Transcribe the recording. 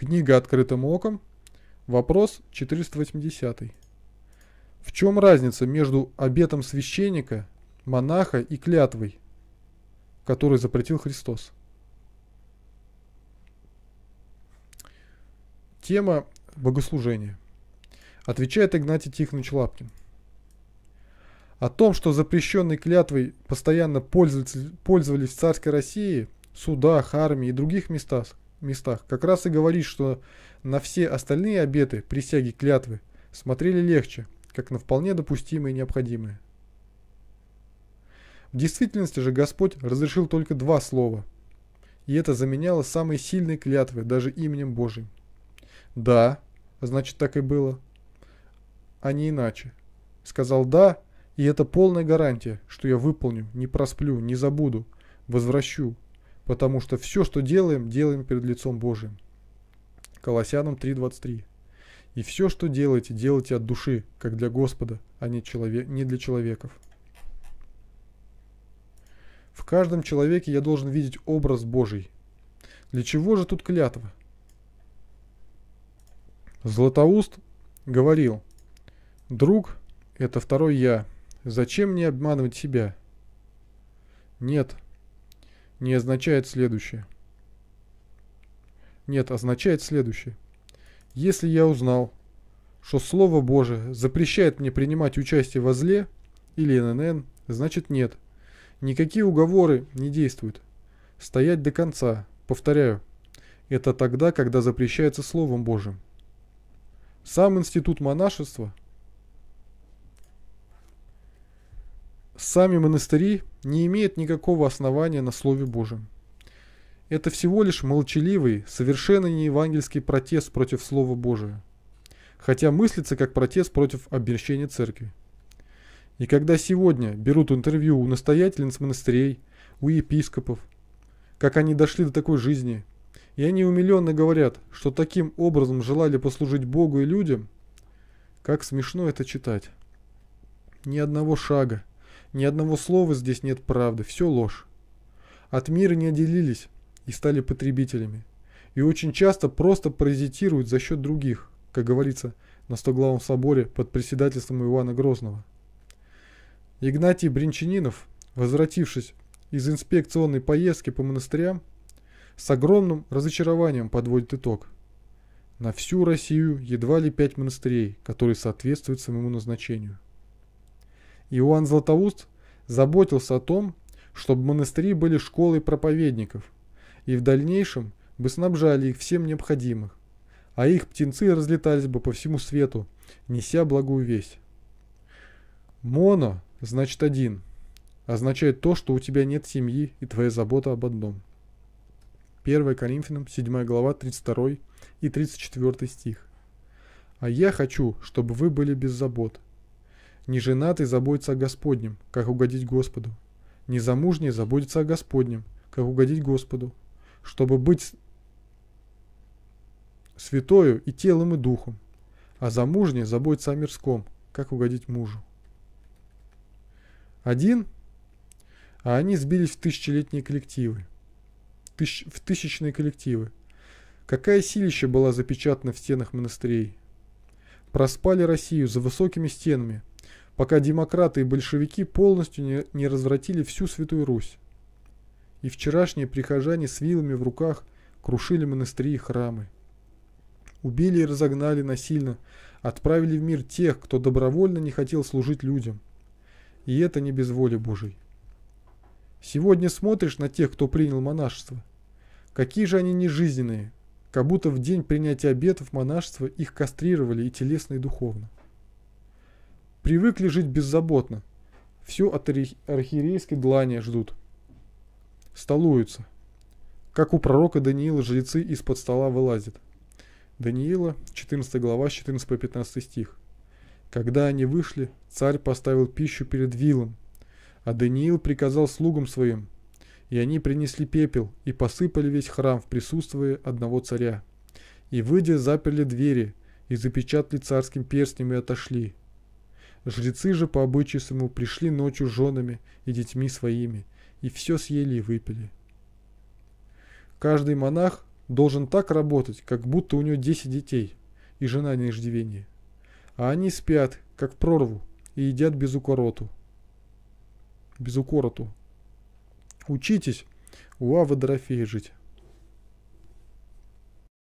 Книга «Открытым оком». Вопрос 480. В чем разница между обетом священника, монаха и клятвой, который запретил Христос? Тема богослужения. Отвечает Игнатий Тихонович Лапкин. О том, что запрещенной клятвой постоянно пользовались в царской России, судах, армии и других местах, местах как раз и говорит, что на все остальные обеты, присяги, клятвы смотрели легче, как на вполне допустимые и необходимые. В действительности же Господь разрешил только два слова, и это заменяло самые сильные клятвы, даже именем Божьим. «Да», значит так и было, а не иначе. Сказал «да», и это полная гарантия, что я выполню, не просплю, не забуду, возвращу, потому что все, что делаем, делаем перед лицом Божьим. Колоссянам 3.23. И все, что делаете, делайте от души, как для Господа, а не, человек, не для человеков. В каждом человеке я должен видеть образ Божий. Для чего же тут клятва? Златоуст говорил, «Друг – это второй я. Зачем мне обманывать себя?» Нет – не означает следующее. Нет, означает следующее. Если я узнал, что Слово Божие запрещает мне принимать участие во зле или ННН, значит нет. Никакие уговоры не действуют. Стоять до конца, повторяю, это тогда, когда запрещается Словом Божьим. Сам институт монашества сами монастыри не имеют никакого основания на Слове Божьем. Это всего лишь молчаливый, совершенно не евангельский протест против Слова Божия, хотя мыслится как протест против обещания церкви. И когда сегодня берут интервью у настоятельниц монастырей, у епископов, как они дошли до такой жизни, и они умиленно говорят, что таким образом желали послужить Богу и людям, как смешно это читать. Ни одного шага, ни одного слова здесь нет правды, все ложь. От мира не отделились и стали потребителями. И очень часто просто паразитируют за счет других, как говорится на Стоглавом соборе под председательством Ивана Грозного. Игнатий Бринчанинов, возвратившись из инспекционной поездки по монастырям, с огромным разочарованием подводит итог. На всю Россию едва ли пять монастырей, которые соответствуют своему назначению. Иоанн Златоуст заботился о том, чтобы монастыри были школой проповедников и в дальнейшем бы снабжали их всем необходимым, а их птенцы разлетались бы по всему свету, неся благую весть. «Моно» значит «один», означает то, что у тебя нет семьи и твоя забота об одном. 1 Коринфянам 7 глава 32 и 34 стих. «А я хочу, чтобы вы были без забот, Неженатый заботится о Господнем, как угодить Господу. Незамужний заботится о Господнем, как угодить Господу. Чтобы быть святою и телом, и духом. А замужний заботится о мирском, как угодить мужу. Один, а они сбились в тысячелетние коллективы, в тысячные коллективы. Какая силища была запечатана в стенах монастырей? Проспали Россию за высокими стенами – пока демократы и большевики полностью не, не развратили всю Святую Русь. И вчерашние прихожане с вилами в руках крушили монастыри и храмы. Убили и разогнали насильно, отправили в мир тех, кто добровольно не хотел служить людям. И это не без воли Божией. Сегодня смотришь на тех, кто принял монашество. Какие же они нежизненные, как будто в день принятия обетов монашества их кастрировали и телесно, и духовно. Привыкли жить беззаботно. Все от архиерейской длани ждут. Столуются. Как у пророка Даниила жрецы из-под стола вылазят. Даниила, 14 глава, 14 по 15 стих. Когда они вышли, царь поставил пищу перед вилом, а Даниил приказал слугам своим, и они принесли пепел и посыпали весь храм в присутствии одного царя. И выйдя, заперли двери и запечатали царским перстнем и отошли. Жрецы же по обычаю своему пришли ночью с женами и детьми своими, и все съели и выпили. Каждый монах должен так работать, как будто у него 10 детей и жена на иждивении. А они спят, как в прорву, и едят без укороту. Без укороту. Учитесь у Авы Дорофея жить.